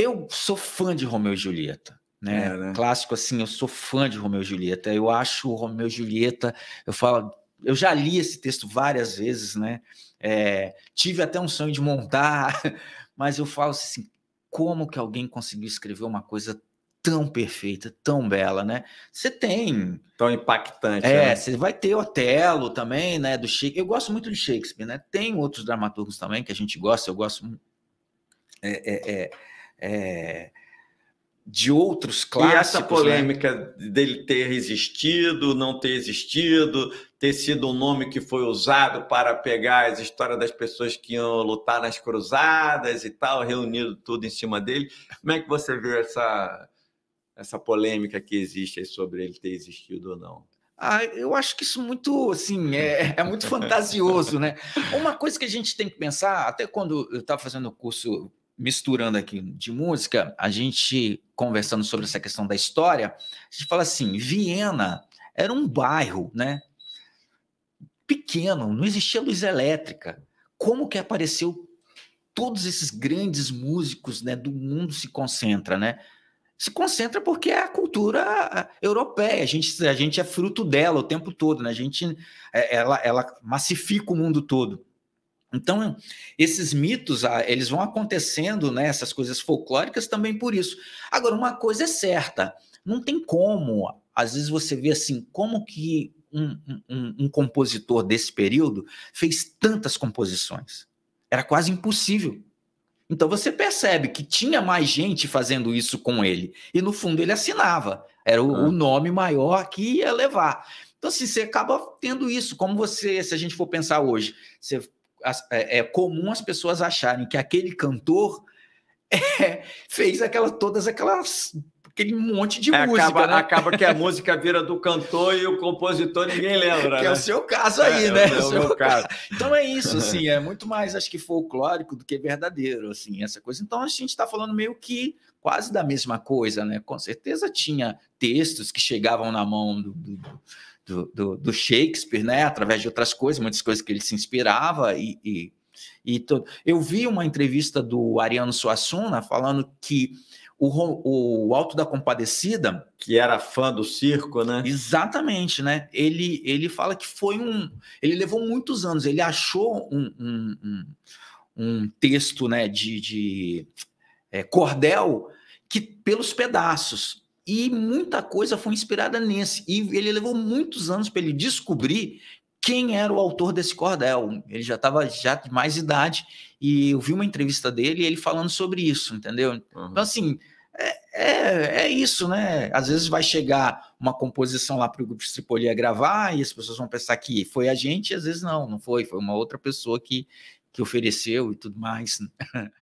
Eu sou fã de Romeu e Julieta. Né? É, né? Clássico assim, eu sou fã de Romeu e Julieta. Eu acho o Romeu e Julieta, eu falo, eu já li esse texto várias vezes, né? É, tive até um sonho de montar, mas eu falo assim, como que alguém conseguiu escrever uma coisa tão perfeita, tão bela, né? Você tem. Tão impactante. É, né? você né? vai ter Otelo também, né? Do Shakespeare. Eu gosto muito de Shakespeare, né? Tem outros dramaturgos também que a gente gosta, eu gosto. É, é, é, é, de outros clássicos. E essa né? polêmica né? dele ter existido, não ter existido, ter sido um nome que foi usado para pegar as histórias das pessoas que iam lutar nas cruzadas e tal, reunido tudo em cima dele. Como é que você vê essa, essa polêmica que existe sobre ele ter existido ou não? Ah, eu acho que isso muito, assim, é, é muito fantasioso, né? Uma coisa que a gente tem que pensar, até quando eu estava fazendo o curso misturando aqui de música, a gente conversando sobre essa questão da história, a gente fala assim, Viena era um bairro, né? Pequeno, não existia luz elétrica. Como que apareceu todos esses grandes músicos, né, do mundo se concentra, né? Se concentra porque é a cultura europeia, a gente, a gente é fruto dela o tempo todo, né? A gente é, ela, ela massifica o mundo todo. Então, esses mitos, ah, eles vão acontecendo, né, essas coisas folclóricas também por isso. Agora, uma coisa é certa, não tem como, às vezes você vê assim, como que um, um, um compositor desse período fez tantas composições? Era quase impossível. Então você percebe que tinha mais gente fazendo isso com ele, e no fundo ele assinava, era o, ah. o nome maior que ia levar. Então, assim, você acaba tendo isso, como você, se a gente for pensar hoje, você é, é comum as pessoas acharem que aquele cantor é, fez aquela, todas aquelas aquele monte de é, música. Acaba, né? acaba que a música vira do cantor e o compositor ninguém lembra. que é né? é o seu caso é, aí, é, né? É o, meu caso. caso. Então é isso, assim, é muito mais, acho que folclórico do que verdadeiro, assim, essa coisa. Então a gente está falando meio que quase da mesma coisa, né? Com certeza tinha textos que chegavam na mão do, do do, do, do, Shakespeare, né? Através de outras coisas, muitas coisas que ele se inspirava e, e, e todo. Eu vi uma entrevista do Ariano Suassuna falando que o, o Alto da Compadecida. Que era fã do circo, né? Exatamente, né? Ele, ele fala que foi um. Ele levou muitos anos, ele achou um, um, um, um texto né, de, de é, cordel que pelos pedaços. E muita coisa foi inspirada nesse. E ele levou muitos anos para ele descobrir quem era o autor desse cordel. Ele já estava já de mais idade e eu vi uma entrevista dele e ele falando sobre isso, entendeu? Uhum. Então, assim, é, é, é, isso, né? Às vezes vai chegar uma composição lá para o grupo Estripolia gravar e as pessoas vão pensar que foi a gente, às vezes não, não foi, foi uma outra pessoa que, que ofereceu e tudo mais. Né?